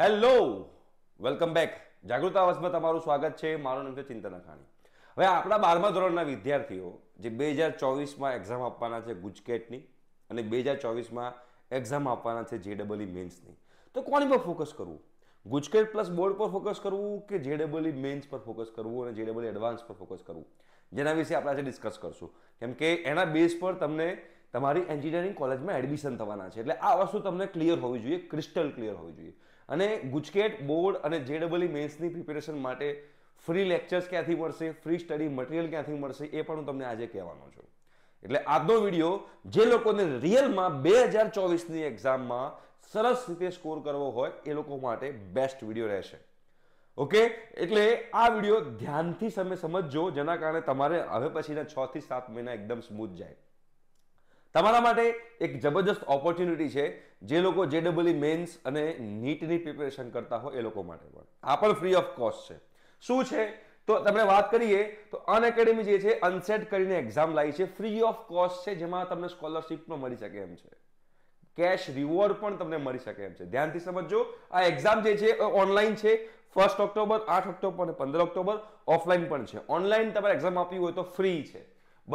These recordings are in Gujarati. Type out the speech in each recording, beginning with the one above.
હેલો વેલકમ બેક જાગૃત આવાસમાં તમારું સ્વાગત છે મારું નામ છે ચિંતન અખાણી હવે આપણા બારમા ધોરણના વિદ્યાર્થીઓ જે બે હજાર ચોવીસમાં એક્ઝામ આપવાના છે ગુજકેટની અને બે હજાર ચોવીસમાં એક્ઝામ આપવાના છે જેડબલઈ મેન્સની તો કોની પર ફોકસ કરવું ગુજકેટ પ્લસ બોર્ડ પર ફોકસ કરવું કે જેડબલઈ મેન્સ પર ફોકસ કરવું અને જેડબલઈ એડવાન્સ પર ફોકસ કરવું જેના વિશે આપણે આજે ડિસ્કસ કરશું કેમ કે એના બેઝ પર તમને તમારી એન્જિનિયરિંગ કોલેજમાં એડમિશન થવાના છે એટલે આ વસ્તુ તમને ક્લિયર હોવી જોઈએ ક્રિસ્ટલ ક્લિયર હોવી જોઈએ અને ગુજકેટ બોર્ડ અને જેડબલઈ મેન્સની પ્રિપેરેશન માટે ફ્રી લેક્ચર્સ ક્યાંથી મળશે ફ્રી સ્ટડી મટીરિયલ ક્યાંથી મળશે એ પણ હું તમને આજે કહેવાનો છું એટલે આજનો વિડીયો જે લોકોને રિયલમાં બે હજાર ચોવીસની એક્ઝામમાં સરસ રીતે સ્કોર કરવો હોય એ લોકો માટે બેસ્ટ વિડીયો રહેશે ઓકે એટલે આ વિડીયો ધ્યાનથી તમે સમજજો જેના કારણે તમારે હવે પછીના છ થી સાત મહિના એકદમ સ્મૂથ જાય તમારા માટે એક જબરજસ્ત ઓપોર્ચ્યુનિટી છે જે લોકો જે ડબલઈ મેન્સ અને નીટની પ્રિપેરેશન કરતા હોય એ લોકો માટે પણ આ પણ ફ્રી ઓફ કોસ્ટ છે શું છે તો તમને વાત કરીએ તો અન એકેડેમી જે છે અનસેટ કરીને એક્ઝામ લાવી છે ફ્રી ઓફ કોસ્ટ છે જેમાં તમને સ્કોલરશિપ પણ મળી શકે એમ છે કેશ રિવોર્ડ પણ તમને મળી શકે એમ છે ધ્યાનથી સમજજો આ એક્ઝામ જે છે ઓનલાઈન છે ફર્સ્ટ ઓક્ટોબર આઠ ઓક્ટોબર અને પંદર ઓક્ટોબર ઓફલાઈન પણ છે ઓનલાઈન તમારે એક્ઝામ આપવી હોય તો ફ્રી છે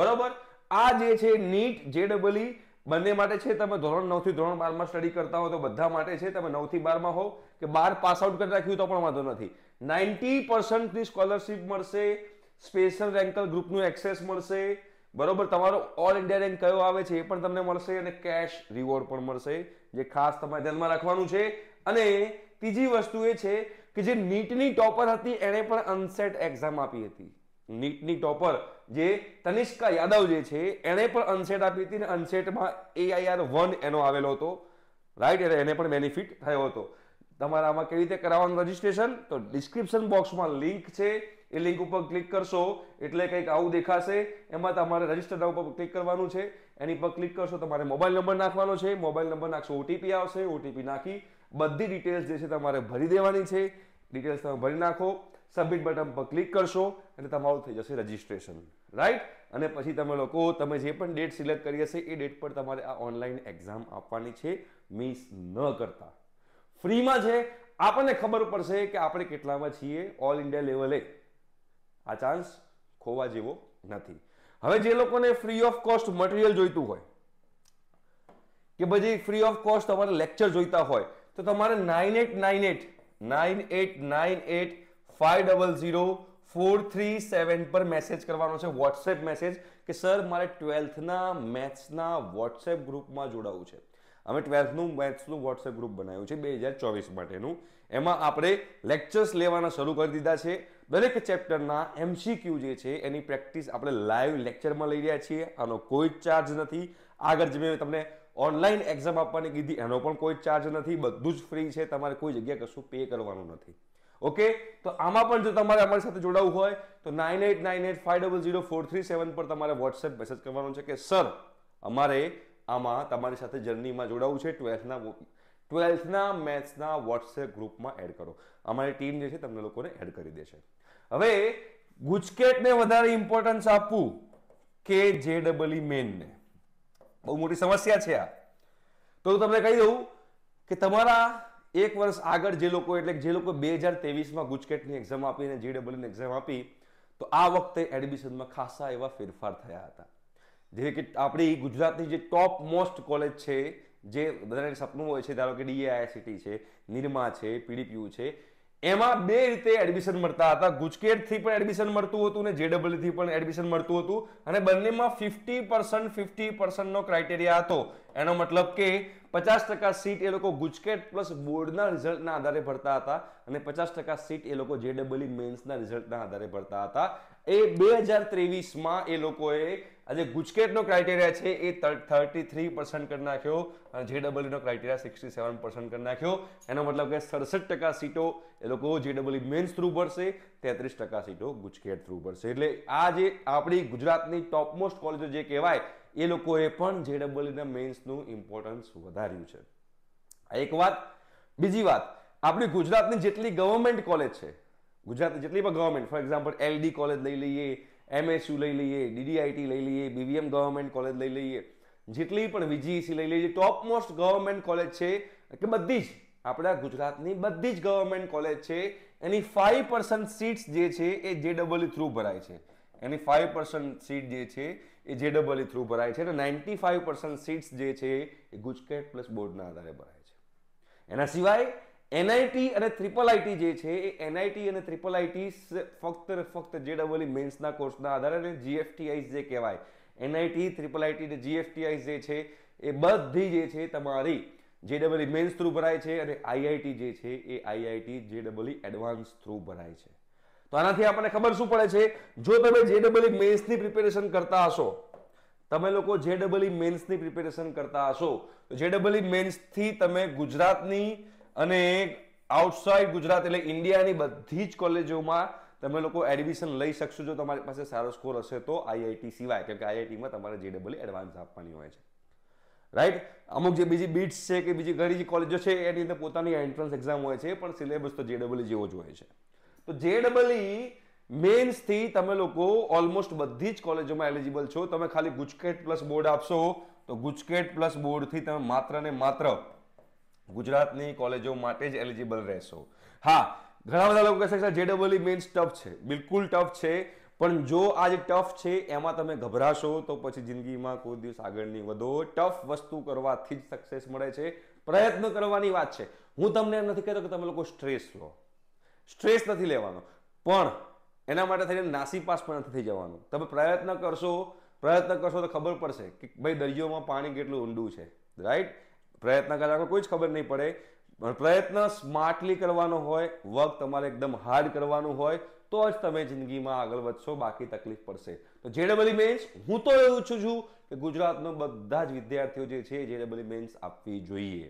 બરોબર આ જે છે નીટ જેડબલી બંને માટે છે તમે ધોરણ નવથી ધોરણ બારમાં સ્ટડી કરતા હો તો બધા માટે છે તમે નવથી બારમાં હો કે બાર પાસ આઉટ કરી રાખ્યું તો પણ વાંધો નથી નાઇન્ટી પર્સન્ટની સ્કોલરશીપ મળશે સ્પેશિયલ રેન્કલ ગ્રુપનું એક્સેસ મળશે બરોબર તમારો ઓલ ઇન્ડિયા રેન્ક કયો આવે છે એ પણ તમને મળશે અને કેશ રિવોર્ડ પણ મળશે જે ખાસ તમારે ધ્યાનમાં રાખવાનું છે અને ત્રીજી વસ્તુ એ છે કે જે નીટની ટોપર હતી એણે પણ અનસેટ એક્ઝામ આપી હતી નીટની ટોપર જે તનિષ્કા યાદવ જે છે એણે પણ અનસેટ આપી હતી ને અનસેટમાં એઆઈઆર વન એનો આવેલો હતો રાઈટ એટલે એને પણ બેનિફિટ થયો હતો તમારે આમાં કેવી રીતે કરાવવાનું રજીસ્ટ્રેશન તો ડિસ્ક્રિપ્શન બોક્સમાં લિંક છે એ લિંક ઉપર ક્લિક કરશો એટલે કંઈક આવું દેખાશે એમાં તમારે રજીસ્ટર ઉપર ક્લિક કરવાનું છે એની પર ક્લિક કરશો તમારે મોબાઈલ નંબર નાખવાનો છે મોબાઈલ નંબર નાખશો ઓટીપી આવશે ઓટીપી નાખી બધી ડિટેલ્સ જે છે તમારે ભરી દેવાની છે ડિટેલ્સ તમે ભરી નાખો સબમિટ બટન પર ક્લિક કરશો અને તમારું થઈ જશે રજીસ્ટ્રેશન રાઈટ અને પછી તમે લોકો તમે જે પણ ડેટ સિલેક્ટ કરી હશે એ ડેટ પર તમારે આ ઓનલાઈન એક્ઝામ આપવાની છે મિસ ન કરતા ફ્રીમાં છે આપણને ખબર પડશે કે આપણે કેટલામાં છીએ ઓલ ઇન્ડિયા લેવલે આ ચાન્સ ખોવા જેવો નથી હવે જે લોકોને ફ્રી ઓફ કોસ્ટ મટીરિયલ જોઈતું હોય કે પછી ફ્રી ઓફ કોસ્ટ તમારે લેક્ચર જોઈતા હોય તો તમારે nine eight nine eight nine eight nine eight five double zero four three seven પર મેસેજ કરવાનો છે વોટ્સએપ મેસેજ કે સર મારે ટ્વેલ્થના મેથ્સના વોટ્સએપ ગ્રુપમાં જોડાવું છે અમે ટ્વેલ્થનું મેથ્સનું વોટ્સએપ ગ્રુપ બનાવ્યું છે બે હજાર ચોવીસ માટેનું એમાં આપણે લેક્ચર્સ લેવાના શરૂ કરી દીધા છે દરેક ચેપ્ટરના એમસીક્યુ જે છે એની પ્રેક્ટિસ આપણે લાઈવ લેક્ચરમાં લઈ રહ્યા છીએ આનો કોઈ જ ચાર્જ નથી આગળ જે મેં તમને ઓનલાઈન એક્ઝામ આપવાની કીધી એનો પણ કોઈ ચાર્જ નથી બધું જ ફ્રી છે તમારે કોઈ જગ્યાએ કશું પે કરવાનું નથી ઓકે તો આમાં પણ જો તમારે અમારી સાથે જોડાવું હોય તો nine eight nine eight five double zero four three seven પર તમારે વોટ્સએપ મેસેજ કરવાનો છે કે સર અમારે આમાં તમારી સાથે જર્નીમાં જોડાવું છે ટ્વેલ્થના ટ્વેલ્થના મેથ્સના વોટ્સએપ ગ્રુપમાં એડ કરો અમારી ટીમ જે છે તમને લોકોને એડ કરી દેશે હવે ગુજકેટને વધારે ઇમ્પોર્ટન્સ આપવું કે જે ડબલ ઈ મેનને બહુ મોટી સમસ્યા છે આ તો હું તમને કહી દઉં કે તમારા એક વર્ષ આગળ જે લોકો એટલે જે લોકો બે હજાર તેવીસમાં ગુજકેટની એક્ઝામ આપી અને જીડબલની એક્ઝામ આપી તો આ વખતે એડમિશનમાં ખાસા એવા ફેરફાર થયા હતા જે કે આપણી ગુજરાતની જે ટોપ મોસ્ટ કોલેજ છે જે બધાને સપનું હોય છે ધારો કે ડીએઆઈસીટી છે નિરમા છે પીડીપીયુ છે એમાં બે રીતે એડમિશન મળતા હતા ગુજકેટથી પણ એડમિશન મળતું હતું અને જેડબલથી પણ એડમિશન મળતું હતું અને બંનેમાં ફિફ્ટી પર્સન્ટ ફિફ્ટી પર્સન્ટનો ક્રાઇટેરિયા હતો એનો મતલબ કે પચાસ ટકા સીટ એ લોકો ગુજકેટ પ્લસ બોર્ડના રિઝલ્ટના આધારે ભરતા હતા અને પચાસ ટકા સીટ એ લોકો જેડબલઈ મેન્સના રિઝલ્ટના આધારે ભરતા હતા એ બે હજાર ત્રેવીસમાં એ લોકોએ આજે ગુજકેટનો ક્રાઇટેરિયા છે એ થર્ટી થ્રી પર્સન્ટ કરી નાખ્યો અને જેડબલઈનો ક્રાઇટેરિયા સિક્સટી સેવન પર્સન્ટ કરી નાખ્યો એનો મતલબ કે સડસઠ ટકા સીટો એ લોકો જેડબલઈ મેન્સ થ્રુ ભરશે તેત્રીસ ટકા સીટો ગુજકેટ થ્રુ ભરશે એટલે આ જે આપણી ગુજરાતની ટોપમોસ્ટ કોલેજો જે કહેવાય એ લોકોએ પણ જે ડબલઈના મેન્સનું ઇમ્પોર્ટન્સ વધાર્યું છે આ એક વાત બીજી વાત આપણી ગુજરાતની જેટલી ગવર્મેન્ટ કોલેજ છે ગુજરાતની જેટલી પણ government for example LD college લઈ લઈએ એમએસયુ લઈ લઈએ ડીડીઆઈટી લઈ લઈએ બીવીએમ ગવર્મેન્ટ કોલેજ લઈ લઈએ જેટલી પણ વીજીસી e લઈ લઈએ ટોપ મોસ્ટ ગવર્મેન્ટ કોલેજ છે કે બધી જ આપણા ગુજરાતની બધી જ ગવર્મેન્ટ કોલેજ છે એની ફાઈવ પર્સન્ટ સીટ્સ જે છે એ જે ડબલ થ્રુ ભરાય છે એની ફાઇવ પર્સન્ટ સીટ જે છે એ જે ડબલ ઈ થ્રુ ભરાય છે અને નાઇન્ટી ફાઇવ પર્સન્ટ સીટ્સ જે છે એ ગુજકેટ પ્લસ બોર્ડના આધારે ભરાય છે એના સિવાય એનઆઈટી અને ટ્રિપલ આઈટી જે છે એ એનઆઈટી અને ટ્રિપલ આઈટી ફક્ત ફક્ત જે ડબલ ઈ મેન્સના કોર્સના આધારે અને જીએફટીઆઈસ જે કહેવાય એનઆઈટી ટ્રિપલ આઈટી અને જીએફટીઆઈસ જે છે એ બધી જે છે તમારી જે ડબલ ઈ મેન્સ થ્રુ ભરાય છે અને આઈઆઈટી જે છે એ આઈઆઈટી જે ડબલ ઈ એડવાન્સ થ્રુ ભરાય છે તો આનાથી આપણને ખબર શું પડે છે જો તમે જે ડબલ મેન્સની પ્રિપેરેશન કરતા હશો તમે લોકો જે ડબલ મેન્સની પ્રિપેરેશન કરતા હશો તો જે ડબલ મેન્સથી તમે ગુજરાતની અને આઉટસાઇડ ગુજરાત એટલે ઇન્ડિયાની બધી જ કોલેજોમાં તમે લોકો એડમિશન લઈ શકશો જો તમારી પાસે સારો સ્કોર હશે તો આઈઆઈટી સિવાય કેમ કે આઈઆઈટીમાં તમારે જે ડબલ એડવાન્સ આપવાની હોય છે રાઈટ અમુક જે બીજી બીટ્સ છે કે બીજી ઘણી જે કોલેજો છે એની અંદર પોતાની એન્ટ્રન્સ એક્ઝામ હોય છે પણ સિલેબસ તો જે ડબલ જેવો જ હોય છે તો જે ડબલ ઈ મેન્સથી તમે લોકો ઓલમોસ્ટ બધી જ કોલેજોમાં એલિજિબલ છો તમે ખાલી ગુજકેટ પ્લસ બોર્ડ આપશો તો ગુજકેટ પ્લસ બોર્ડથી તમે માત્ર ને માત્ર ગુજરાતની કોલેજો માટે જ એલિજિબલ રહેશો હા ઘણા બધા લોકો કહેશે જે ડબલ ઈ મેન્સ ટફ છે બિલકુલ ટફ છે પણ જો આ જે ટફ છે એમાં તમે ગભરાશો તો પછી જિંદગીમાં કોઈ દિવસ આગળ નહીં વધો ટફ વસ્તુ કરવાથી જ સક્સેસ મળે છે પ્રયત્ન કરવાની વાત છે હું તમને એમ નથી કહેતો કે તમે લોકો સ્ટ્રેસ લો સ્ટ્રેસ નથી લેવાનો પણ એના માટે થઈને નાસીપાસ પણ નથી થઈ જવાનું તમે પ્રયત્ન કરશો પ્રયત્ન કરશો તો ખબર પડશે કે ભાઈ દરિયોમાં પાણી કેટલું ઊંડું છે રાઈટ પ્રયત્ન કરતા કોઈ જ ખબર નહીં પડે પણ પ્રયત્ન સ્માર્ટલી કરવાનો હોય વર્ક તમારે એકદમ હાર્ડ કરવાનું હોય તો જ તમે જિંદગીમાં આગળ વધશો બાકી તકલીફ પડશે તો જેડબલી મેન્સ હું તો એવું છું છું કે ગુજરાતનો બધા જ વિદ્યાર્થીઓ જે છે જેડબલી મેન્સ આપવી જોઈએ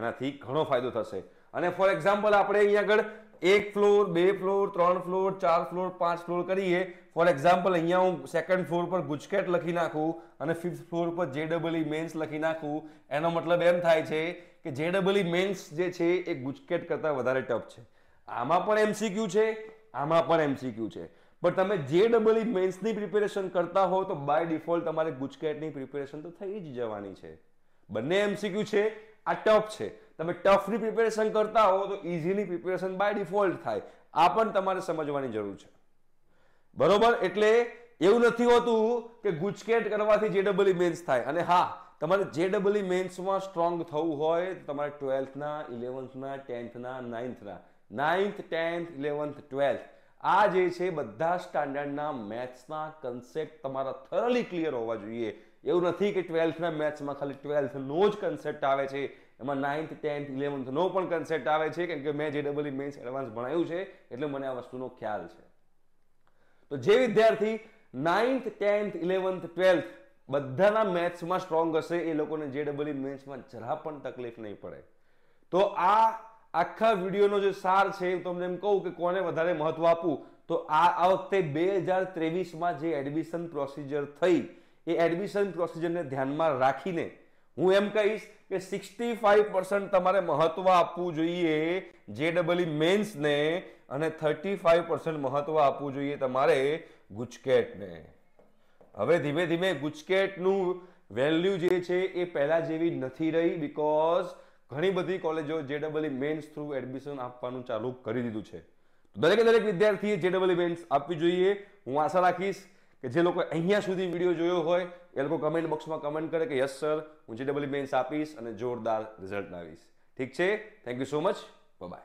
એનાથી ઘણો ફાયદો થશે અને ફોર એક્ઝામ્પલ આપણે અહીંયા આગળ એક ફ્લોર બે ફ્લોર ત્રણ ફ્લોર ચાર ફ્લોર પાંચ ફ્લોર કરીએ ફોર એક્ઝામ્પલ અહીંયા હું સેકન્ડ ફ્લોર પર ગુજકેટ લખી નાખું અને ફિફ્થ ફ્લોર પર જે ડબલ ઈ મેન્સ લખી નાખું એનો મતલબ એમ થાય છે કે જે ડબલ ઈ મેન્સ જે છે એ ગુજકેટ કરતાં વધારે ટપ છે આમાં પણ એમસીક્યુ છે આમાં પણ એમસીક્યુ છે પણ તમે જે ડબલ ઈ મેન્સની પ્રિપેરેશન કરતા હો તો બાય ડિફોલ્ટ તમારે ગુજકેટની પ્રિપેરેશન તો થઈ જ જવાની છે બંને એમસીક્યુ છે આ ટપ છે તમે ટફની પ્રિપેરેશન કરતા હો તો ઇઝીની પ્રિપેરેશન બાય ડિફોલ્ટ થાય આ પણ તમારે સમજવાની જરૂર છે બરોબર એટલે એવું નથી હોતું કે ગુજકેટ કરવાથી જે ડબલી મેન્સ થાય અને હા તમારે જે ડબલી મેન્સમાં સ્ટ્રોંગ થવું હોય તો તમારે ટ્વેલ્થના ઇલેવન્થના ટેન્થના નાઇન્થના નાઇન્થ ટેન્થ ઇલેવન્થ ટ્વેલ્થ આ જે છે બધા સ્ટાન્ડર્ડના મેથ્સના કન્સેપ્ટ તમારા થરલી ક્લિયર હોવા જોઈએ એવું નથી કે ટ્વેલ્થના મેથ્સમાં ખાલી ટ્વેલ્થનો જ કન્સેપ્ટ આવે છે એમાં નાઇન્થ ટેન્થ ઇલેવન્થનો પણ કન્સેપ્ટ આવે છે કેમ કે મેં જે ડબલ ઇ મેન્સ એડવાન્સ ભણાવ્યું છે એટલે મને આ વસ્તુનો ખ્યાલ છે તો જે વિદ્યાર્થી નાઇન્થ ટેન્થ ઇલેવન્થ ટ્વેલ્થ બધાના મેથ્સમાં સ્ટ્રોંગ હશે એ લોકોને જે ડબલ ઇ મેથ્સમાં જરા પણ તકલીફ નહીં પડે તો આ આખા વિડીયોનો જે સાર છે હું તમને એમ કહું કે કોને વધારે મહત્વ આપું તો આ આ વખતે બે હજાર ત્રેવીસમાં જે એડમિશન પ્રોસિજર થઈ એ એડમિશન પ્રોસિજરને ધ્યાનમાં રાખીને હું એમ કહીશ કે સિક્સટી ફાઈવ પર્સન્ટ તમારે મહત્વ આપવું જોઈએ જે ડબલી મેન્સને અને થર્ટી ફાઈવ પર્સન્ટ મહત્વ આપવું જોઈએ તમારે ગુજકેટને હવે ધીમે ધીમે ગુજકેટનું વેલ્યુ જે છે એ પહેલાં જેવી નથી રહી બિકોઝ ઘણી બધી કોલેજો જે ડબલી મેન્સ થ્રુ એડમિશન આપવાનું ચાલુ કરી દીધું છે દરેકે દરેક વિદ્યાર્થીએ જે ડબલી મેન્સ આપવી જોઈએ હું આશા રાખીશ કે જે લોકો અહીંયા સુધી વિડીયો જોયો હોય એ લોકો કમેન્ટ બોક્સમાં કમેન્ટ કરે કે યસ સર હું જે ડબલ બેન્સ આપીશ અને જોરદાર રિઝલ્ટ લાવીશ ઠીક છે thank you so much by